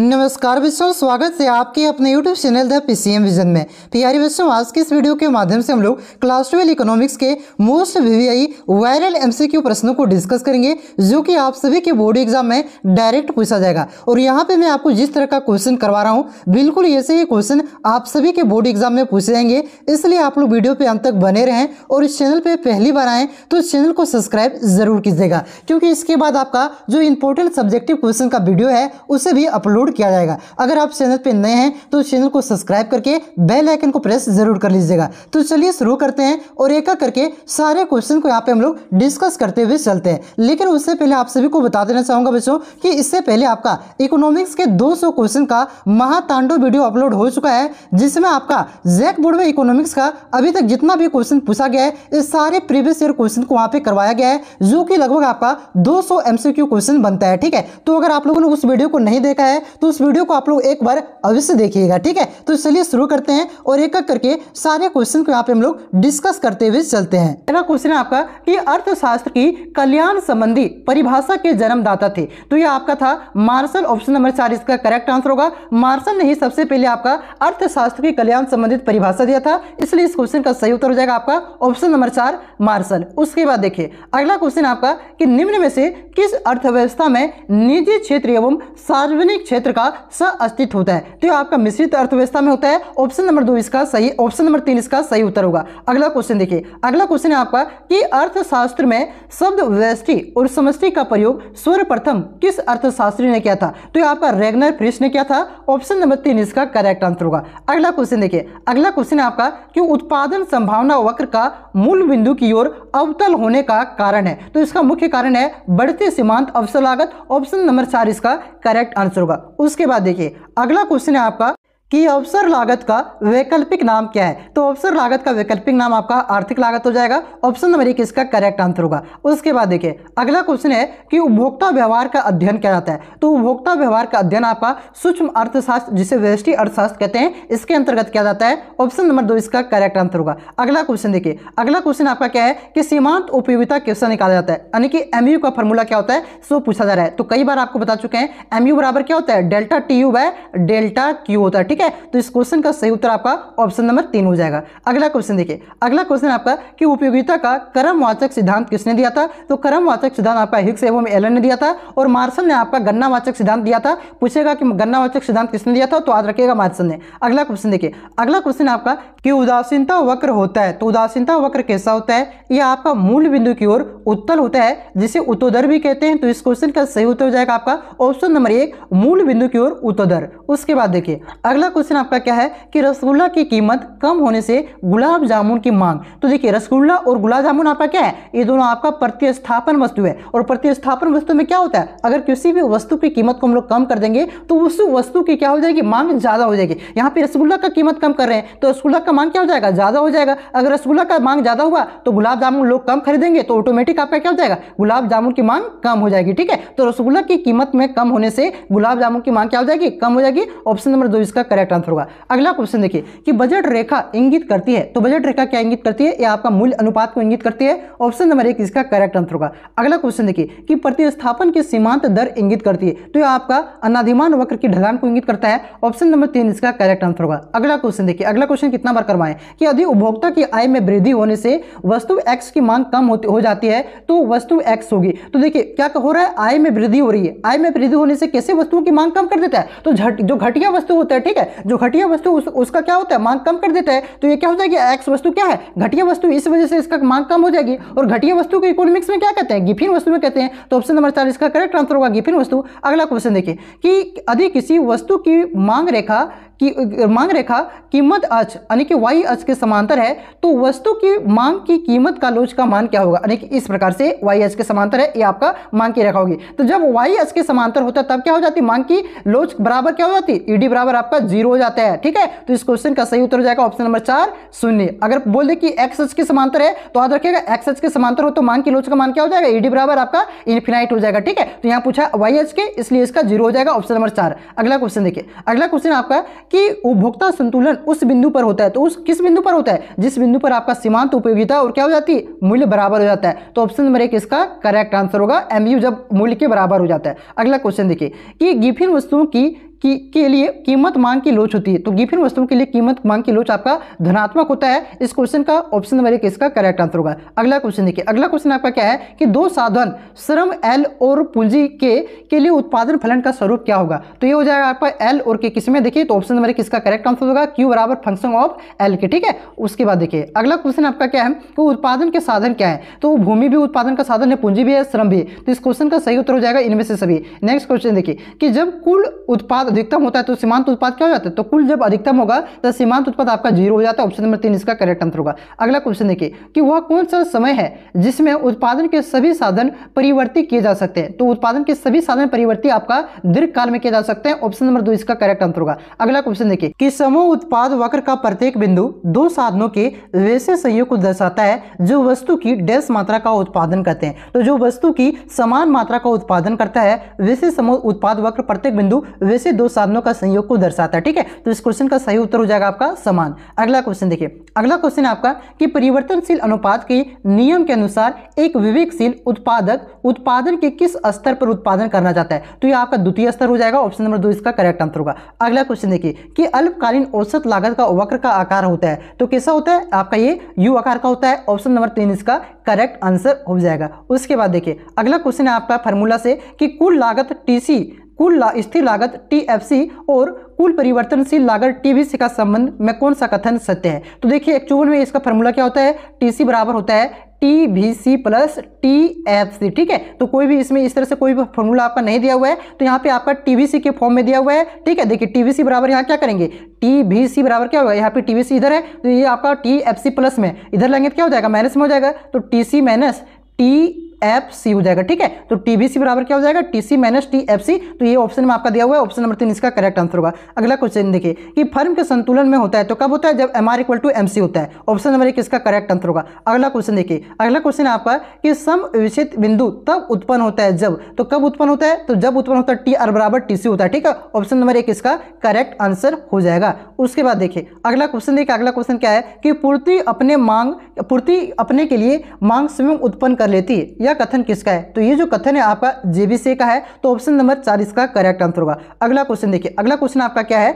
नमस्कार बच्चों स्वागत है आपके अपने YouTube channel the PCM vision में प्यारे बच्चों आज के इस वीडियो के माध्यम से हम लोग क्लास ट्वेल्व इकोनॉमिक्स के मोस्ट वीवीआई वायरल एमसीक्यू प्रश्नों को डिस्कस करेंगे जो कि आप सभी के बोर्ड एग्जाम में डायरेक्ट पूछा जाएगा और यहाँ पे मैं आपको जिस तरह का क्वेश्चन करवा रहा हूँ बिल्कुल ऐसे ही क्वेश्चन आप सभी के बोर्ड एग्जाम में पूछे जाएंगे इसलिए आप लोग वीडियो पे अंत तक बने रहें और इस चैनल पर पहली बार आएँ तो इस चैनल को सब्सक्राइब जरूर कीजिएगा क्योंकि इसके बाद आपका जो इंपॉर्टेंट सब्जेक्टिव क्वेश्चन का वीडियो है उसे भी अपलोड अपलोड किया जाएगा अगर आप चैनल पर नए हैं तो चैनल को सब्सक्राइब करके बेल आइकन को प्रेस जरूर कर लीजिएगा तो चलिए शुरू करते हैं और एक एक करके सारे क्वेश्चन को यहाँ पे हम लोग डिस्कस करते हुए चलते हैं लेकिन उससे पहले आप सभी को बता देना चाहूंगा बच्चों कि इससे पहले आपका इकोनॉमिक्स के 200 क्वेश्चन का महातांडव वीडियो अपलोड हो चुका है जिसमें आपका जैक बोर्ड में इकोनॉमिक्स का अभी तक जितना भी क्वेश्चन पूछा गया है इस सारे प्रीवियस ईयर क्वेश्चन को वहां पर करवाया गया है जो कि लगभग आपका 200 एमसीक्यू क्वेश्चन बनता है ठीक है तो अगर आप लोगों ने उस वीडियो को नहीं देखा है तो उस वीडियो को आप लोग एक बार अवश्य देखिएगा ठीक है तो चलिए शुरू करते हैं और एक एक करके सारे क्वेश्चन को यहाँ पे हम लोग डिस्कस करते हुए चलते हैं पहला क्वेश्चन है आपका कि अर्थशास्त्र की कल्याण संबंधी परिभाषा के जन्मदाता थे तो ये आपका था मार्शल ऑप्शन नंबर चार इसका करेक्ट आंसर होगा मार्शल ने ही सबसे पहले आपका अर्थशास्त्र की कल्याण संबंधित परिभाषा दिया था इसलिए इस क्वेश्चन का सही उत्तर हो जाएगा आपका ऑप्शन नंबर चार मार्शल उसके बाद देखिए अगला क्वेश्चन आपका कि निम्न में से किस अर्थव्यवस्था में निजी क्षेत्र एवं सार्वजनिक क्षेत्र क्षेत्र का स अस्तित्व होता है तो आपका मिश्रित अर्थव्यवस्था में होता है ऑप्शन नंबर दो इसका सही ऑप्शन नंबर तीन इसका सही उत्तर होगा अगला क्वेश्चन देखिए अगला क्वेश्चन है आपका कि अर्थशास्त्र में शब्द व्यष्टि और समष्टि का प्रयोग सर्वप्रथम किस अर्थशास्त्री ने किया था तो आपका रेगनर फ्रिस ने किया था ऑप्शन नंबर तीन इसका करेक्ट आंसर होगा अगला क्वेश्चन देखिए अगला क्वेश्चन है आपका कि उत्पादन संभावना वक्र का मूल बिंदु की ओर अवतल होने का कारण है तो इसका मुख्य कारण है बढ़ते सीमांत अवसर लागत ऑप्शन नंबर चार इसका करेक्ट आंसर होगा उसके बाद देखिए अगला क्वेश्चन है आपका कि अवसर लागत का वैकल्पिक नाम क्या है तो अवसर लागत का वैकल्पिक नाम आपका आर्थिक लागत हो जाएगा ऑप्शन नंबर एक इसका करेक्ट आंसर होगा उसके बाद देखिए अगला क्वेश्चन है कि उपभोक्ता व्यवहार का अध्ययन क्या जाता है तो उपभोक्ता व्यवहार का अध्ययन आपका सूक्ष्म अर्थशास्त्र जिसे व्यष्टि अर्थशास्त्र कहते हैं इसके अंतर्गत क्या जाता है ऑप्शन नंबर दो इसका करेक्ट आंसर होगा अगला क्वेश्चन देखिए अगला क्वेश्चन आपका क्या है कि सीमांत उपयोगिता कैसे निकाला जाता है यानी कि एम का फॉर्मूला क्या होता है सो पूछा जा रहा है तो कई बार आपको बता चुके हैं एम बराबर क्या होता है delta T U delta Q होता है ठीक ठीक है तो इस क्वेश्चन का सही उत्तर आपका ऑप्शन नंबर तीन हो जाएगा अगला क्वेश्चन देखिए अगला क्वेश्चन आपका कि उपयोगिता का कर्मवाचक सिद्धांत किसने दिया था तो कर्मवाचक सिद्धांत आपका हिक्स एवं एलन ने दिया था और मार्सन ने आपका गन्नावाचक सिद्धांत दिया था पूछेगा कि गन्नावाचक सिद्धांत किसने दिया था तो याद रखेगा मार्सन ने अगला क्वेश्चन देखिए अगला क्वेश्चन आपका कि उदासीनता वक्र होता है तो उदासीनता वक्र कैसा होता है यह आपका मूल बिंदु की ओर उत्तल होता है जिसे उत्तोदर भी कहते हैं तो इस क्वेश्चन का सही उत्तर हो जाएगा आपका ऑप्शन नंबर एक मूल बिंदु की ओर उत्तोदर उसके बाद देखिए अगला अगला क्वेश्चन आपका क्या है कि रसगुल्ला की कीमत कम होने से गुलाब जामुन की मांग तो देखिए रसगुल्ला और गुलाब जामुन आपका क्या है ये दोनों आपका प्रतिस्थापन वस्तु है और प्रतिस्थापन वस्तु में क्या होता है अगर किसी भी वस्तु की कीमत को हम लोग कम कर देंगे तो उस वस्तु की क्या हो जाएगी मांग ज़्यादा हो जाएगी यहाँ पे रसगुल्ला का कीमत कम कर रहे हैं तो रसगुल्ला का मांग क्या हो जाएगा ज़्यादा हो जाएगा अगर रसगुल्ला का मांग ज़्यादा हुआ तो गुलाब जामुन लोग कम खरीदेंगे तो ऑटोमेटिक आपका क्या हो जाएगा गुलाब जामुन की मांग कम हो जाएगी ठीक है तो रसगुल्ला की कीमत में कम होने से गुलाब जामुन की मांग क्या हो जाएगी कम हो जाएगी ऑप्शन नंबर दो इसका करेक्ट आंसर होगा अगला क्वेश्चन देखिए कि बजट रेखा इंगित करती है तो बजट रेखा क्या इंगित करती है या आपका मूल्य अनुपात को इंगित करती है ऑप्शन नंबर एक इसका करेक्ट आंसर होगा अगला क्वेश्चन देखिए कि प्रतिस्थापन की सीमांत दर इंगित करती है तो यह आपका अनाधिमान वक्र की ढलान को इंगित करता है ऑप्शन नंबर तीन इसका करेक्ट आंसर होगा अगला क्वेश्चन देखिए अगला क्वेश्चन कितना बार करवाएं कि यदि उपभोक्ता की आय में वृद्धि होने से वस्तु एक्स की मांग कम हो जाती है तो वस्तु एक्स होगी तो देखिए क्या हो रहा है आय में वृद्धि हो रही है आय में वृद्धि होने से कैसे वस्तुओं की मांग कम कर देता है तो जो घटिया वस्तु होता है ठीक है जो घटिया वस्तु उस, उसका क्या होता है मांग कम कर देता है तो ये क्या हो जाएगी एक्स वस्तु क्या है घटिया वस्तु इस वजह से इसका मांग कम हो जाएगी और घटिया वस्तु को इकोनॉमिक्स में क्या कहते हैं गिफिन वस्तु में कहते हैं तो ऑप्शन नंबर चार इसका करेक्ट आंसर होगा गिफिन वस्तु अगला क्वेश्चन देखिए कि यदि किसी वस्तु की मांग रेखा की मांग रेखा कीमत अच यानी कि वाई अच के समांतर है तो वस्तु की मांग की कीमत का लोच का मान क्या होगा यानी कि इस प्रकार से वाई अच के समांतर है ये आपका मांग की रेखा होगी तो जब वाई अच के समांतर होता है तब क्या हो जाती मांग की लोच बराबर क्या हो जाती ईडी e बराबर आपका जी जीरो हो जाता है ठीक है तो इस क्वेश्चन का सही उत्तर हो जाएगा ऑप्शन नंबर चार शून्य अगर बोल दे कि एक्स एच के समांतर है तो याद रखिएगा एक्स एच के समांतर हो तो मान की लोच का मान क्या हो जाएगा ईडी बराबर आपका इन्फिनाइट हो जाएगा ठीक है तो यहाँ पूछा वाई एच के इसलिए इसका जीरो हो जाएगा ऑप्शन नंबर चार अगला क्वेश्चन देखिए अगला क्वेश्चन आपका कि उपभोक्ता संतुलन उस बिंदु पर होता है तो उस किस बिंदु पर होता है जिस बिंदु पर आपका सीमांत उपयोगिता और क्या हो जाती है मूल्य बराबर हो जाता है तो ऑप्शन नंबर एक इसका करेक्ट आंसर होगा एमयू जब मूल्य के बराबर हो जाता है अगला क्वेश्चन देखिए कि गिफिन वस्तुओं की की के लिए कीमत मांग की लोच होती है तो गिफिन वस्तुओं के लिए कीमत मांग की लोच आपका धनात्मक होता है इस क्वेश्चन का ऑप्शन नंबर एक इसका करेक्ट आंसर होगा अगला क्वेश्चन देखिए अगला क्वेश्चन आपका क्या है कि दो साधन श्रम एल और पूंजी के के लिए उत्पादन फलन का स्वरूप क्या होगा तो ये हो जाएगा आपका एल और के किसमें देखिए तो ऑप्शन नंबर एक इसका करेक्ट आंसर होगा क्यू बराबर फंक्शन ऑफ एल के ठीक है उसके बाद देखिए अगला क्वेश्चन आपका क्या है कि उत्पादन के साधन क्या है तो भूमि भी उत्पादन का साधन है पूंजी भी है श्रम भी तो इस क्वेश्चन का सही उत्तर हो जाएगा इनमें से सभी नेक्स्ट क्वेश्चन देखिए कि जब कुल उत्पाद अधिकतम होता है तो सीमांत उत्पाद क्या हो जाता है तो कुल जब अधिकतम होगा तो सीमांत उत्पाद आपका जीरो हो जाता है ऑप्शन नंबर तीन इसका करेक्ट आंसर होगा अगला क्वेश्चन देखिए कि वह कौन सा समय है जिसमें उत्पादन के सभी साधन परिवर्तित किए जा सकते हैं तो उत्पादन के सभी साधन परिवर्तित आपका दीर्घ काल में किए जा सकते हैं ऑप्शन नंबर दो इसका करेक्ट आंसर होगा अगला क्वेश्चन देखिए कि समूह उत्पाद वक्र का प्रत्येक बिंदु दो साधनों के वैसे संयोग को दर्शाता है जो वस्तु की डैश मात्रा का उत्पादन करते हैं तो जो वस्तु की समान मात्रा का उत्पादन करता है वैसे समूह उत्पाद वक्र प्रत्येक बिंदु वैसे दो साधनों का संयोग को दर्शाता है ठीक है तो इस क्वेश्चन का सही उत्तर हो जाएगा आपका समान अगला क्वेश्चन देखिए अगला क्वेश्चन आपका कि परिवर्तनशील अनुपात के नियम के अनुसार एक विवेकशील उत्पादक उत्पादन के किस स्तर पर उत्पादन करना चाहता है तो ये आपका द्वितीय स्तर हो जाएगा ऑप्शन नंबर दो इसका करेक्ट आंसर होगा अगला क्वेश्चन देखिए कि अल्पकालीन औसत लागत का वक्र का आकार होता है तो कैसा होता है आपका ये यू आकार का होता है ऑप्शन नंबर तीन इसका करेक्ट आंसर हो जाएगा उसके बाद देखिए अगला क्वेश्चन है आपका फॉर्मूला से कि कुल लागत टीसी कुल ला, स्थिर लागत टीएफसी और कुल परिवर्तनशील लागत सी का संबंध में कौन सा कथन सत्य है तो देखिए एक्चुअल में इसका फॉर्मूला क्या होता है टीसी बराबर होता है T B C plus T F C ठीक है तो कोई भी इसमें इस तरह से कोई भी फॉर्मूला आपका नहीं दिया हुआ है तो यहाँ पे आपका टी वी सी के फॉर्म में दिया हुआ है ठीक है देखिए टी वी सी बराबर यहाँ क्या करेंगे टी बी सी बराबर क्या होगा यहाँ पे टी वी सी इधर है तो ये आपका टी एफ सी प्लस में इधर लेंगे तो क्या हो जाएगा माइनस में हो जाएगा तो T C minus T F C हो जाएगा ठीक है तो टीबीसी बराबर क्या हो जाएगा T C minus T F C तो ये ऑप्शन में आपका दिया हुआ है ऑप्शन नंबर तीन इसका करेक्ट आंसर होगा अगला क्वेश्चन देखिए कि फर्म के संतुलन में होता है तो कब होता है जब M R equal to M C होता है ऑप्शन नंबर एक इसका करेक्ट आंसर होगा अगला क्वेश्चन देखिए अगला क्वेश्चन आपका कि सम विशिष्ट बिंदु तब उत्पन्न होता है जब तो कब उत्पन्न होता है तो जब उत्पन्न होता है टी आर बराबर टी सी होता है ठीक है ऑप्शन नंबर एक इसका करेक्ट आंसर हो जाएगा उसके बाद देखिए अगला क्वेश्चन देखिए अगला क्वेश्चन क्या है कि पूर्ति अपने मांग पूर्ति अपने के लिए मांग स्वयं उत्पन्न कर लेती है यह कथन किसका है तो ये जो कथन है आपका जेबीसी का है तो ऑप्शन नंबर चार इसका करेक्ट आंसर होगा अगला क्वेश्चन देखिए अगला क्वेश्चन आपका क्या है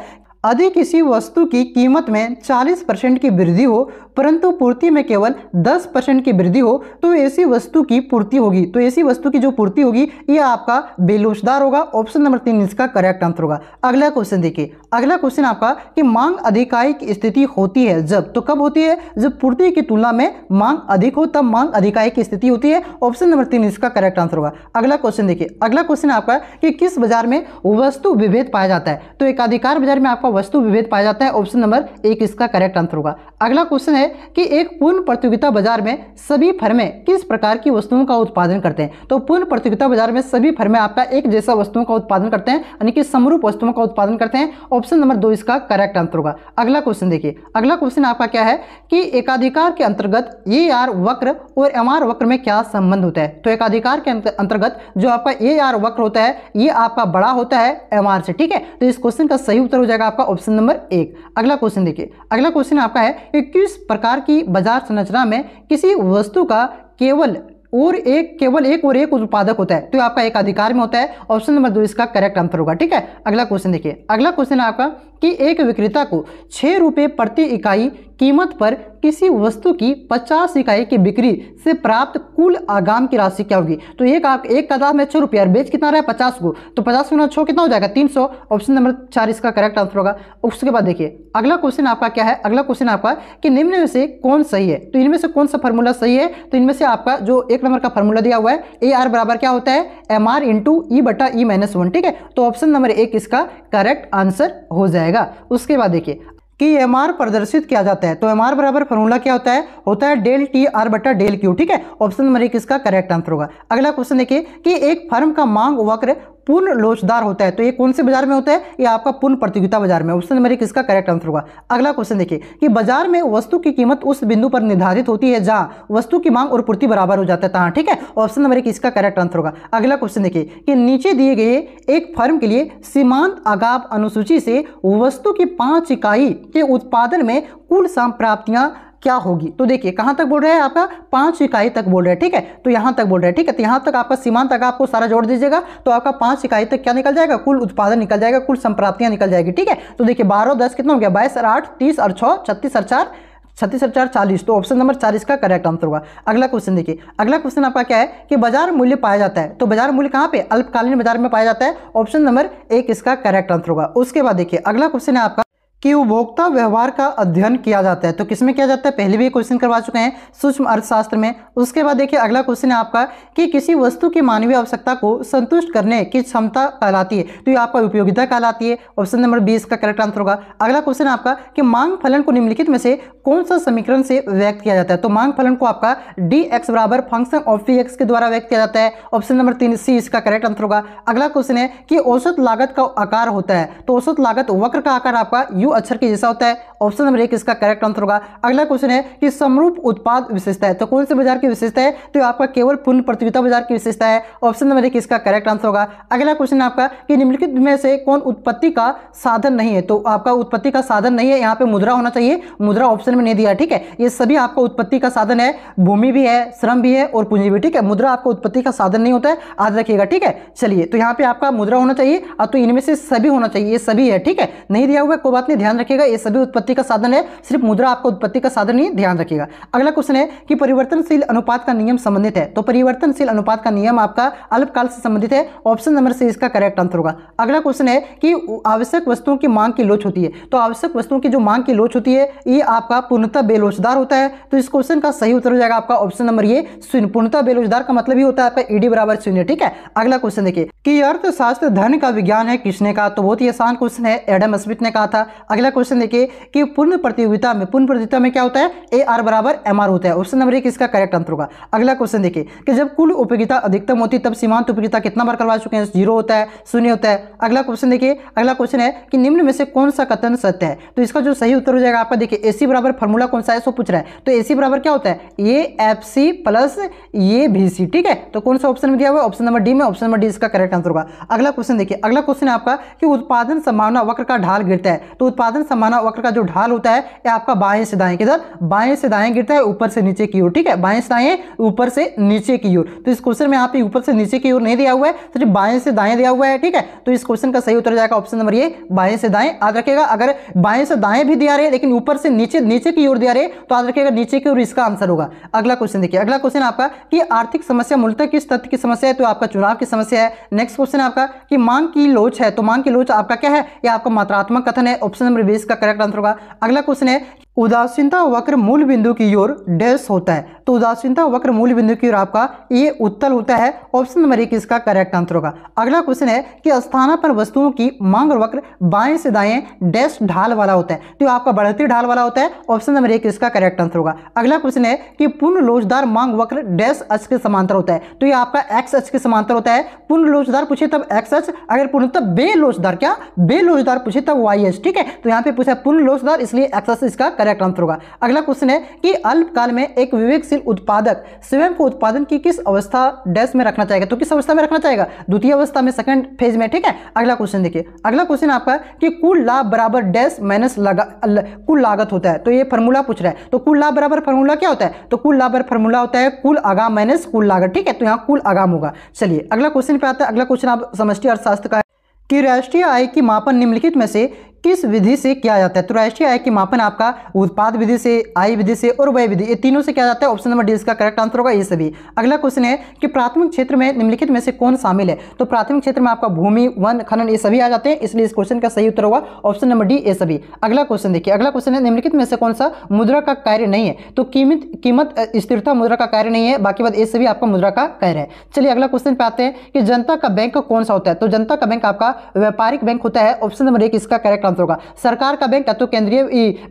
यदि किसी वस्तु की कीमत में 40 परसेंट की वृद्धि हो परंतु पूर्ति में केवल 10 परसेंट की वृद्धि हो तो ऐसी वस्तु की पूर्ति होगी तो ऐसी वस्तु की जो पूर्ति होगी यह आपका बेलोचदार होगा ऑप्शन नंबर तीन इसका करेक्ट आंसर होगा अगला क्वेश्चन देखिए अगला क्वेश्चन आपका कि मांग अधिकारिक की स्थिति होती है जब तो कब होती है जब पूर्ति की तुलना में मांग अधिक हो तब मांग अधिकारिक की स्थिति होती है ऑप्शन नंबर तीन इसका करेक्ट आंसर होगा अगला क्वेश्चन देखिए अगला क्वेश्चन आपका कि किस बाजार में वस्तु विभेद पाया जाता है तो एकाधिकार बाजार में आपका वस्तु विभेद पाया जाता है ऑप्शन नंबर एक इसका करेक्ट आंसर होगा अगला क्वेश्चन है है कि एक पूर्ण प्रतियोगिता बाजार में सभी फर्में किस प्रकार की वस्तुओं का उत्पादन करते हैं तो पूर्ण प्रतियोगिता बाजार में सभी फर्में आपका एक जैसा वस्तुओं का उत्पादन करते हैं यानी कि समरूप वस्तुओं का उत्पादन करते हैं ऑप्शन नंबर दो इसका करेक्ट आंसर होगा अगला क्वेश्चन देखिए अगला क्वेश्चन आपका क्या है कि एकाधिकार के अंतर्गत ए आर वक्र और एम आर वक्र में क्या संबंध होता है तो एकाधिकार के अंतर्गत जो आपका ए आर वक्र होता है ये आपका बड़ा होता है एम आर से ठीक है तो इस क्वेश्चन का सही उत्तर हो जाएगा आपका ऑप्शन नंबर एक अगला क्वेश्चन देखिए अगला क्वेश्चन आपका है कि किस प्रकार की बाजार संरचना में किसी वस्तु का केवल और एक केवल एक और एक उत्पादक होता है तो आपका एक अधिकार में होता है ऑप्शन नंबर दो इसका करेक्ट आंसर होगा ठीक है अगला क्वेश्चन देखिए अगला क्वेश्चन है आपका कि एक विक्रेता को छः रुपये प्रति इकाई कीमत पर किसी वस्तु की 50 इकाई की बिक्री से प्राप्त कुल आगाम की राशि क्या होगी तो एक आप एक कदाम में छः रुपये बेच कितना रहा है पचास को तो पचास गुना छः कितना हो जाएगा तीन सौ ऑप्शन नंबर चार इसका करेक्ट आंसर होगा उसके बाद देखिए अगला क्वेश्चन आपका क्या है अगला क्वेश्चन आपका कि निम्न में से कौन सही है तो इनमें से कौन सा फॉर्मूला सही है तो इनमें से आपका जो एक नंबर का फॉर्मूला दिया हुआ है ए आर बराबर क्या होता है एम आर इंटू ई बटा ई माइनस वन ठीक है तो ऑप्शन नंबर एक इसका करेक्ट आंसर हो जाएगा जाएगा उसके बाद देखिए कि एम आर प्रदर्शित किया जाता है तो एम आर बराबर फॉर्मूला क्या होता है होता है डेल टी आर बटा डेल क्यू ठीक है ऑप्शन नंबर एक इसका करेक्ट आंसर होगा अगला क्वेश्चन देखिए कि एक फर्म का मांग वक्र पूर्ण लोचदार होता है तो ये कौन से बाजार में होता है ये आपका पूर्ण प्रतियोगिता बाजार में ऑप्शन नंबर एक इसका करेक्ट आंसर होगा अगला क्वेश्चन देखिए कि बाजार में वस्तु की कीमत उस बिंदु पर निर्धारित होती है जहां वस्तु की मांग और पूर्ति बराबर हो जाता है तहाँ ठीक है ऑप्शन नंबर एक इसका करेक्ट आंसर होगा अगला क्वेश्चन देखिए कि नीचे दिए गए एक फर्म के लिए सीमांत आगाब अनुसूची से वस्तु की पाँच इकाई के उत्पादन में कुल संप्राप्तियाँ क्या होगी तो देखिए कहां तक बोल रहा है आपका पांच इकाई तक बोल रहा है ठीक है तो यहां तक बोल रहा है ठीक है तो यहां तक आपका सीमांत तक आपको सारा जोड़ दीजिएगा तो आपका पांच इकाई तक क्या निकल जाएगा कुल उत्पादन निकल जाएगा कुल संप्राप्तियां निकल जाएगी ठीक है तो देखिए बारह दस कितना हो गया बाईस और आठ तीस और छह छत्तीस और चार छत्तीस और चार चालीस तो ऑप्शन नंबर चालीस का करेक्ट आंसर होगा अगला क्वेश्चन देखिए अगला क्वेश्चन आपका क्या है कि बाजार मूल्य पाया जाता है तो बाजार मूल्य कहाँ पे अल्पकालीन बाजार में पाया जाता है ऑप्शन नंबर एक इसका करेक्ट आंसर होगा उसके बाद देखिए अगला क्वेश्चन है आपका कि उपभोक्ता व्यवहार का अध्ययन किया जाता है तो किसमें किया जाता है पहले भी क्वेश्चन करवा चुके हैं सूक्ष्म अर्थशास्त्र में उसके बाद देखिए अगला क्वेश्चन है आपका कि किसी वस्तु की मानवीय आवश्यकता को संतुष्ट करने की क्षमता कहलाती है तो ये आपका उपयोगिता कहलाती है ऑप्शन नंबर बी इसका करेक्ट आंसर होगा अगला क्वेश्चन आपका कि मांग फलन को निम्नलिखित में से कौन सा समीकरण से व्यक्त किया जाता है तो मांग फलन को आपका डी एक्स बराबर फंक्शन ऑफ पी एक्स के द्वारा व्यक्त किया जाता है ऑप्शन नंबर तीन सी इसका करेक्ट आंसर होगा अगला क्वेश्चन है कि औसत लागत का आकार होता है तो औसत लागत वक्र का आकार आपका यू अक्षर के जैसा होता है ऑप्शन नंबर एक इसका करेक्ट आंसर होगा अगला क्वेश्चन है कि समरूप उत्पाद विशेषता है तो कौन से बाजार की विशेषता है तो आपका केवल पूर्ण प्रतियोगिता बाजार की विशेषता है ऑप्शन नंबर एक इसका करेक्ट आंसर होगा अगला क्वेश्चन है आपका कि निम्नलिखित में से कौन उत्पत्ति का साधन नहीं है तो आपका उत्पत्ति का साधन नहीं है यहाँ पे मुद्रा होना चाहिए मुद्रा ऑप्शन में नहीं दिया ठीक है ये सभी आपका उत्पत्ति का साधन है भूमि भी है श्रम भी है और पूंजी भी ठीक है मुद्रा आपका उत्पत्ति का साधन नहीं होता है आज रखिएगा ठीक है चलिए तो यहाँ पे आपका मुद्रा होना चाहिए अब तो इनमें से सभी होना चाहिए ये सभी है ठीक है नहीं दिया हुआ कोई बात नहीं ध्यान रखिएगा ये सभी उत्पत्ति का साधन है सिर्फ मुद्रा आपका उत्पत्ति का साधन ही ध्यान रखिएगा अगला क्वेश्चन है कि परिवर्तनशील अनुपात का नियम संबंधित है तो परिवर्तनशील अनुपात का नियम आपका अल्पकाल से संबंधित है ऑप्शन नंबर से इसका करेक्ट आंसर होगा अगला क्वेश्चन है कि आवश्यक वस्तुओं की मांग की लोच होती है तो आवश्यक वस्तुओं की जो मांग की लोच होती है ये आपका पूर्णतः बेलोचदार होता है तो इस क्वेश्चन का सही उत्तर हो जाएगा आपका ऑप्शन नंबर ये पूर्णतः बेलोचदार का मतलब ही होता है आपका ईडी बराबर शून्य ठीक है अगला क्वेश्चन देखिए कि अर्थशास्त्र धन का विज्ञान है किसने कहा तो बहुत ही आसान क्वेश्चन है एडम स्मिथ ने कहा था अगला क्वेश्चन देखिए कि पूर्ण प्रतियोगिता में पूर्ण प्रतियोगिता में क्या होता है ए आर बराबर एम आर होता है ऑप्शन नंबर एक इसका करेक्ट आंसर होगा अगला क्वेश्चन देखिए कि जब कुल उपयोगिता अधिकतम होती है तब सीमांत उपयोगिता कितना बार करवा चुके हैं जीरो होता है शून्य होता है अगला क्वेश्चन देखिए अगला क्वेश्चन है कि निम्न में से कौन सा कथन सत्य है तो इसका जो सही उत्तर हो जाएगा आपका देखिए एसी बराबर फॉर्मूला कौन सा है सो पूछ रहा है तो एसी बराबर क्या होता है A F C plus A B C ठीक है तो कौन सा ऑप्शन में दिया हुआ ऑप्शन नंबर डी में ऑप्शन नंबर डी इसका करेक्ट आंसर होगा अगला क्वेश्चन देखिए अगला क्वेश्चन है आपका कि उत्पादन संभावना वक्र का ढाल गिरता है तो उत्पादन समाना वक्र का जो ढाल होता है ये आपका बाएं से दाएं किधर बाएं से दाएं गिरता है ऊपर से नीचे की ओर ठीक है बाएं से दाएं ऊपर से नीचे की ओर तो इस क्वेश्चन में आप ऊपर से नीचे की ओर नहीं दिया हुआ है सिर्फ बाएं से दाएं दिया हुआ है ठीक है तो इस क्वेश्चन का सही उत्तर जाएगा ऑप्शन नंबर ये बाएं से दाएं याद रखेगा अगर बाएं से दाएं भी दिया रहे लेकिन ऊपर से नीचे नीचे की ओर दिया रहे तो याद रखेगा नीचे की ओर इसका आंसर होगा अगला क्वेश्चन देखिए अगला क्वेश्चन आपका कि आर्थिक समस्या मूलतः किस तथ्य की समस्या है तो आपका चुनाव की समस्या है नेक्स्ट क्वेश्चन आपका कि मांग की लोच है तो मांग की लोच आपका क्या है यह आपका मात्रात्मक कथन है ऑप्शन नंबर बीस का करेक्ट आंसर होगा अगला क्वेश्चन है उदासीनता वक्र मूल बिंदु की ओर डैश होता है तो उदासीनता वक्र मूल बिंदु की ओर आपका ये उत्तल होता है ऑप्शन नंबर एक इसका करेक्ट आंसर होगा अगला क्वेश्चन है कि स्थाना पर वस्तुओं की मांग वक्र बाएं से दाएं डैश ढाल वाला होता है तो आपका बढ़ती ढाल वाला होता है ऑप्शन नंबर एक इसका करेक्ट आंसर होगा अगला क्वेश्चन है कि पूर्ण लोचदार मांग वक्र डैश अच के समांतर होता है तो ये आपका एक्स अच के समांतर होता है पूर्ण लोचदार पूछे तब एक्स अच अगर पूर्ण तब बे लोचदार क्या बे लोचदार पूछे तब वाई एच ठीक है तो यहाँ पे पूछा पूर्ण लोचदार इसलिए एक्स इसका करेक्ट आंसर होगा अगला क्वेश्चन है कि अल्पकाल में एक विवेकशील उत्पादक स्वयं को उत्पादन की किस अवस्था डैश में रखना चाहेगा तो किस अवस्था में रखना चाहेगा द्वितीय अवस्था में सेकंड फेज में ठीक है अगला क्वेश्चन देखिए अगला क्वेश्चन आपका कि कुल लाभ बराबर डैश माइनस कुल लागत होता है तो ये फॉर्मूला पूछ रहा है तो कुल लाभ बराबर फॉर्मूला क्या होता है तो कुल लाभ बराबर फॉर्मूला होता है कुल आगाम माइनस कुल लागत ठीक है तो यहाँ कुल आगाम होगा चलिए अगला क्वेश्चन पे आता है अगला क्वेश्चन आप समष्टि अर्थशास्त्र का कि राष्ट्रीय आय की मापन निम्नलिखित में से किस विधि से किया जाता है तो राष्ट्रीय आय की मापन आपका उत्पाद विधि से आय विधि से और व्यय विधि ये तीनों से किया जाता है ऑप्शन नंबर डी इसका करेक्ट आंसर होगा ये सभी अगला क्वेश्चन है कि प्राथमिक क्षेत्र में निम्नलिखित में से कौन शामिल है तो प्राथमिक क्षेत्र में आपका भूमि वन खनन ये सभी आ जाते हैं इसलिए इस क्वेश्चन का सही उत्तर होगा ऑप्शन नंबर डी ये सभी अगला क्वेश्चन देखिए अगला क्वेश्चन है निम्नलिखित में से कौन सा मुद्रा का कार्य नहीं है तो कीमत कीमत स्थिरता मुद्रा का कार्य नहीं है बाकी बात ये सभी आपका मुद्रा का कार्य है चलिए अगला क्वेश्चन पे आते हैं कि जनता का बैंक कौन सा होता है तो जनता का बैंक आपका व्यापारिक बैंक होता है ऑप्शन नंबर एक इसका करेक्ट आंसर होगा सरकार का बैंक तो केंद्रीय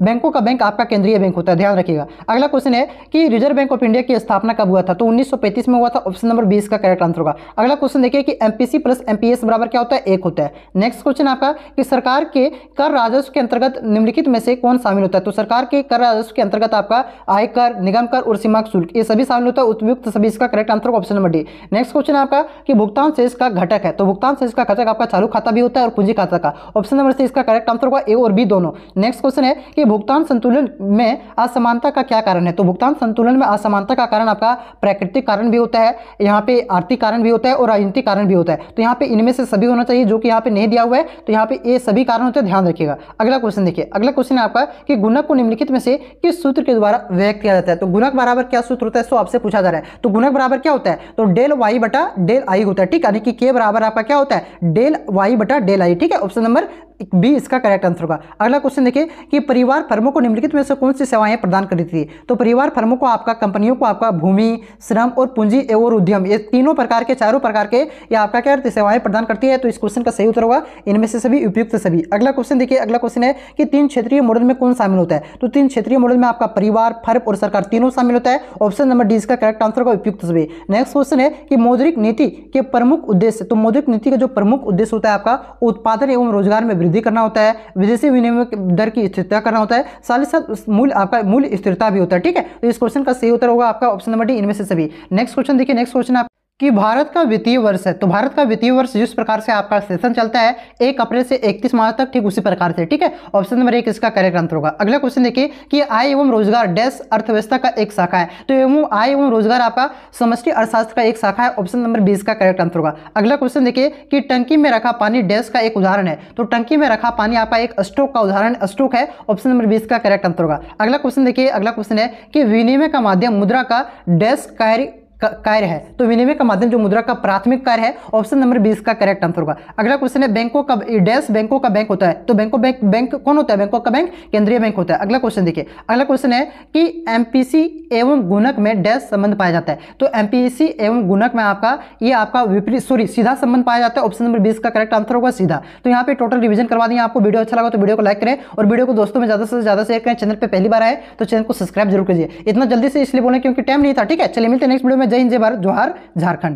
बैंकों का बैंक आपका केंद्रीय बैंक होता है ध्यान रखिएगा अगला क्वेश्चन है कि रिजर्व बैंक ऑफ इंडिया की स्थापना कब हुआ था तो 1935 में हुआ था ऑप्शन नंबर बीस का करेक्ट आंसर होगा अगला क्वेश्चन देखिए कि एमपीसी प्लस एमपीएस बराबर क्या होता है एक होता है नेक्स्ट क्वेश्चन आपका कि सरकार के कर राजस्व के अंतर्गत निम्नलिखित में से कौन शामिल होता है तो सरकार के कर राजस्व के अंतर्गत आपका आयकर निगम कर और सीमा शुल्क ये सभी शामिल होता है उपयुक्त सभी इसका correct answer option number D next question आपका कि भुगतान से इसका घटक है तो भुगतान से इसका घटक आपका चालू खाता भी होता है और पूंजी खाता का ऑप्शन नंबर से इसका करेक्ट इसका आंसर होगा ए और बी दोनों नेक्स्ट क्वेश्चन है कि भुगतान संतुलन में असमानता का क्या कारण है तो भुगतान संतुलन में असमानता का कारण आपका प्राकृतिक कारण भी होता है यहाँ पे आर्थिक कारण भी होता है और राजनीतिक कारण भी होता है तो यहाँ पे इनमें से सभी होना चाहिए जो कि यहाँ पे नहीं दिया हुआ है तो यहाँ पे ये सभी कारण होते हैं ध्यान रखिएगा अगला क्वेश्चन देखिए अगला क्वेश्चन है आपका कि गुणक को निम्नलिखित में से किस सूत्र के द्वारा व्यक्त किया जाता है तो गुणक बराबर क्या सूत्र होता है सो आपसे पूछा जा रहा है तो गुणक बराबर क्या होता है तो डेल वाई बटा डेल आई होता है ठीक है यानी कि के बराबर आपका क्या होता है डेल वाई बटा डेल आई ठीक है ऑप्शन नंबर बी इसका करेक्ट आंसर होगा अगला क्वेश्चन देखिए कि परिवार फर्मों को निम्नलिखित में से कौन सी सेवाएं प्रदान करती थी तो परिवार फर्मों को आपका कंपनियों को आपका भूमि श्रम और पूंजी एवं उद्यम ये तीनों प्रकार के चारों प्रकार के ये आपका क्या सेवाएं प्रदान करती है तो इस क्वेश्चन का सही उत्तर होगा इनमें से सभी उपयुक्त सभी अगला क्वेश्चन देखिए अगला क्वेश्चन है कि तीन क्षेत्रीय मॉडल में कौन शामिल होता है तो तीन क्षेत्रीय मॉडल में आपका परिवार फर्म और सरकार तीनों शामिल होता है ऑप्शन नंबर डी इसका करेक्ट आंसर होगा उपयुक्त सभी नेक्स्ट क्वेश्चन है कि मौद्रिक नीति के प्रमुख उद्देश्य तो मौद्रिक नीति का जो प्रमुख उद्देश्य होता है आपका उत्पादन एवं रोजगार में वृद्धि वृद्धि करना होता है विदेशी विनिमय दर की स्थिरता करना होता है साथ ही साथ मूल्य आपका मूल्य स्थिरता भी होता है ठीक है तो इस क्वेश्चन का सही उत्तर होगा आपका ऑप्शन नंबर डी इनमें से सभी नेक्स्ट क्वेश्चन देखिए नेक्स्ट क्वेश्चन कि भारत का वित्तीय वर्ष है तो भारत का वित्तीय वर्ष जिस प्रकार से आपका सेशन चलता है एक अप्रैल से इकतीस मार्च तक ठीक उसी प्रकार से ठीक है ऑप्शन नंबर एक इसका करेक्ट आंसर होगा अगला क्वेश्चन देखिए कि आय एवं रोजगार डैश अर्थव्यवस्था का एक शाखा है तो एवं आय एवं रोजगार आपका समष्टि अर्थशास्त्र का एक शाखा है ऑप्शन नंबर बीस का करेक्ट आंसर होगा अगला क्वेश्चन देखिए कि टंकी में रखा पानी डैश का एक उदाहरण है तो टंकी में रखा पानी आपका एक स्ट्रोक का उदाहरण स्ट्रोक है ऑप्शन नंबर बीस का करेक्ट आंसर होगा अगला क्वेश्चन देखिए अगला क्वेश्चन है कि विनिमय का माध्यम मुद्रा का डैश कैरी कार्य है तो विनिमय का माध्यम जो मुद्रा का प्राथमिक कार्य है ऑप्शन नंबर बीस का करेक्ट आंसर होगा अगला क्वेश्चन है बैंकों का डैश बैंकों का बैंक होता है तो बैंकों बैंक बैंक कौन होता है बैंकों का बैंक केंद्रीय बैंक होता है अगला क्वेश्चन देखिए अगला क्वेश्चन है कि एमपीसी एवं गुणक में डैश संबंध पाया जाता है तो एमपीसी एवं गुणक में आपका ये आपका विपरीत सॉरी सीधा संबंध पाया जाता है ऑप्शन नंबर बीस का करेक्ट आंसर होगा सीधा तो यहाँ पे टोटल रिविजन करवा दिया आपको वीडियो अच्छा लगा तो वीडियो को लाइक करें और वीडियो को दोस्तों में ज्यादा से ज्यादा शेयर करें चैनल पर पहली बार आए तो चैनल को सब्सक्राइब जरूर कीजिए इतना जल्दी से इसलिए बोले क्योंकि टाइम नहीं था ठीक है चलिए मिलते नेक्स्ट वीडियो में जय हिंद जय भारत जोहार झारखंड